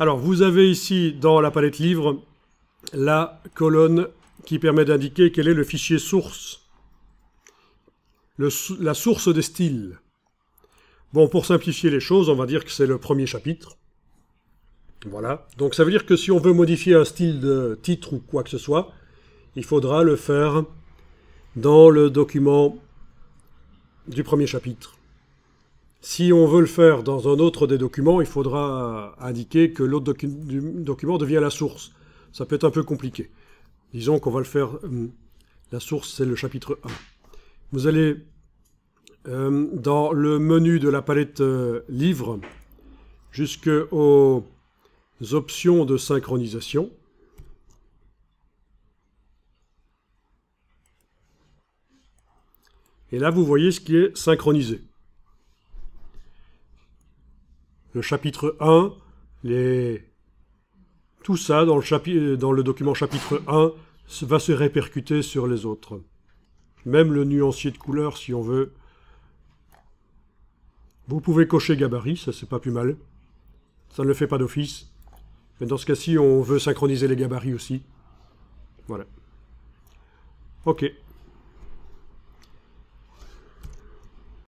Alors, vous avez ici dans la palette livre la colonne qui permet d'indiquer quel est le fichier source, la source des styles. Bon, pour simplifier les choses, on va dire que c'est le premier chapitre. Voilà. Donc ça veut dire que si on veut modifier un style de titre ou quoi que ce soit, il faudra le faire dans le document du premier chapitre. Si on veut le faire dans un autre des documents, il faudra indiquer que l'autre document devient la source. Ça peut être un peu compliqué. Disons qu'on va le faire... Euh, la source, c'est le chapitre 1. Vous allez euh, dans le menu de la palette euh, livre livres jusqu'aux options de synchronisation. Et là, vous voyez ce qui est synchronisé le chapitre 1, les... tout ça dans le, dans le document chapitre 1 va se répercuter sur les autres. Même le nuancier de couleur si on veut. Vous pouvez cocher gabarit, ça c'est pas plus mal. Ça ne le fait pas d'office. Mais dans ce cas-ci, on veut synchroniser les gabarits aussi. Voilà. Ok.